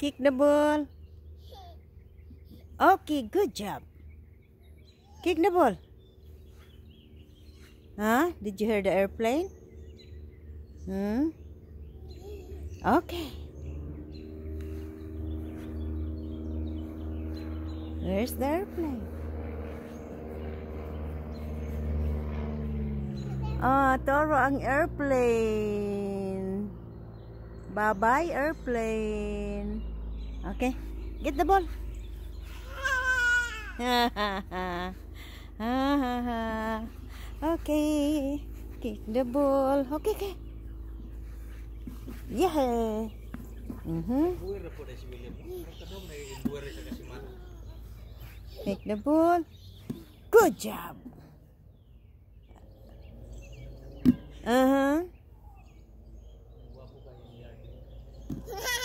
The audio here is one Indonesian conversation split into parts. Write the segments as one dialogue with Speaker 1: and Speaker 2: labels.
Speaker 1: Kick the ball. Okay, good job. Kick the ball. Huh? Did you hear the airplane? Hmm? Okay. Where's the airplane? Ah, oh, Toro ang airplane. Bye bye airplane. Okay, get the ball. okay, kick the ball. Okay, okay. Yeah. Mm -hmm. Kick the ball. Good job. Uh huh.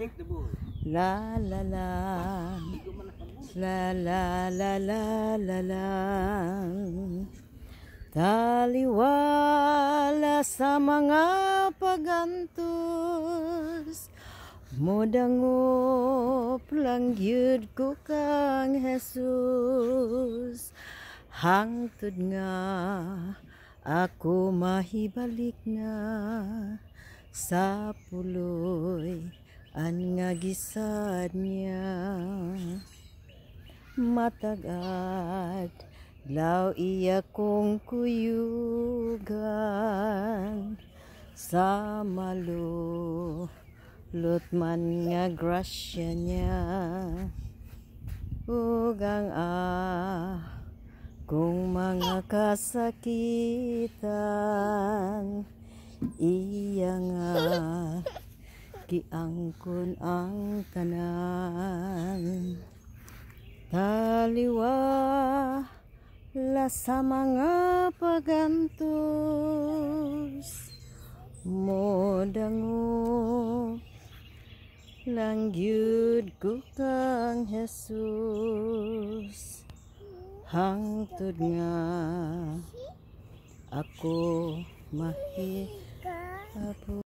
Speaker 1: La la la. La la la la la la. Taliwala sa mga pagantos. Modangop lang yud ko kang Jesus. Hangtod nga ako mahibalik na sa puloy. ang nga gisad niya matagad law iya kong kuyugan sa malo lutman nga grasya niya ugang ah kung mga kasakitan ki angkun ang tanan taliwa la sa mga pagantos modango langyud ko kang Jesus hangtod nga ako mahi